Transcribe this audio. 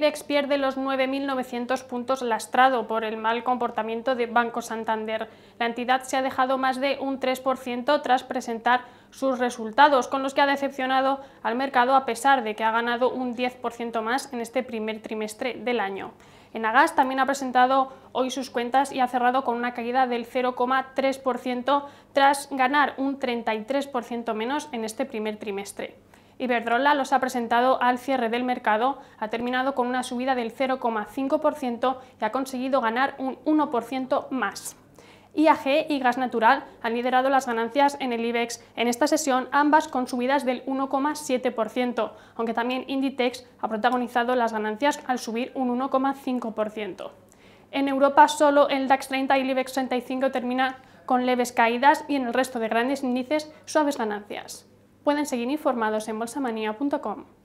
IBEX pierde los 9.900 puntos lastrado por el mal comportamiento de Banco Santander. La entidad se ha dejado más de un 3% tras presentar sus resultados, con los que ha decepcionado al mercado a pesar de que ha ganado un 10% más en este primer trimestre del año. En Agas también ha presentado hoy sus cuentas y ha cerrado con una caída del 0,3% tras ganar un 33% menos en este primer trimestre. Iberdrola los ha presentado al cierre del mercado, ha terminado con una subida del 0,5% y ha conseguido ganar un 1% más. IAG y Gas Natural han liderado las ganancias en el IBEX en esta sesión, ambas con subidas del 1,7%, aunque también Inditex ha protagonizado las ganancias al subir un 1,5%. En Europa solo el DAX 30 y el IBEX 35 terminan con leves caídas y en el resto de grandes índices suaves ganancias. Pueden seguir informados en bolsamania.com.